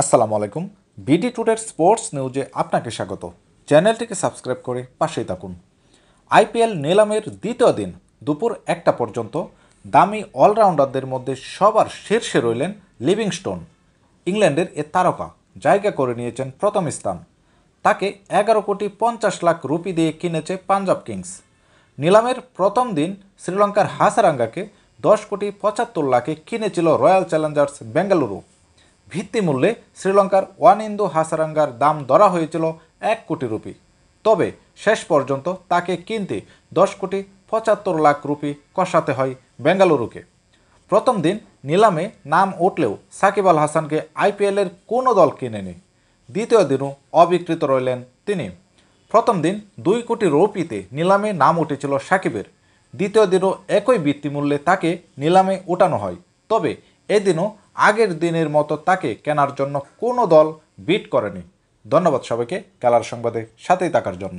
আসসালামু আলাইকুম BD টুডের sports নিউজে আপনাকে স্বাগত চ্যানেলটিকে সাবস্ক্রাইব করে পাশেই থাকুন আইপিএল নিলামের দ্বিতীয় দিন দুপুর একটা পর্যন্ত দামি অলরাউন্ডারদের মধ্যে সবার শীর্ষে রইলেন লিভিংস্টোন ইংল্যান্ডের এ তারকা জায়গা করে নিয়েছেন প্রথম স্থান তাকে এগারো কোটি পঞ্চাশ লাখ রুপি দিয়ে কিনেছে পাঞ্জাব কিংস নিলামের প্রথম দিন শ্রীলঙ্কার হাসারাঙ্গাকে দশ কোটি পঁচাত্তর লাখে কিনেছিল রয়্যাল চ্যালেঞ্জার্স বেঙ্গালুরু ভিত্তিমূল্যে শ্রীলঙ্কার ওয়ান ইন্দু হাসারাঙ্গার দাম ধরা হয়েছিল এক কোটি রুপি তবে শেষ পর্যন্ত তাকে কিনতে দশ কোটি পঁচাত্তর লাখ রুপি কষাতে হয় বেঙ্গালুরুকে প্রথম দিন নিলামে নাম উঠলেও সাকিব আল হাসানকে আইপিএলের কোনো দল কিনেনি দ্বিতীয় দিনও অবিকৃত রইলেন তিনি প্রথম দিন দুই কোটি রুপিতে নিলামে নাম উঠেছিল সাকিবের দ্বিতীয় দিনও একই বৃত্তিমূল্যে তাকে নিলামে ওঠানো হয় তবে এদিনও আগের দিনের মতো তাকে কেনার জন্য কোনো দল বিট করেনি ধন্যবাদ সবাইকে খেলার সংবাদে সাথেই থাকার জন্য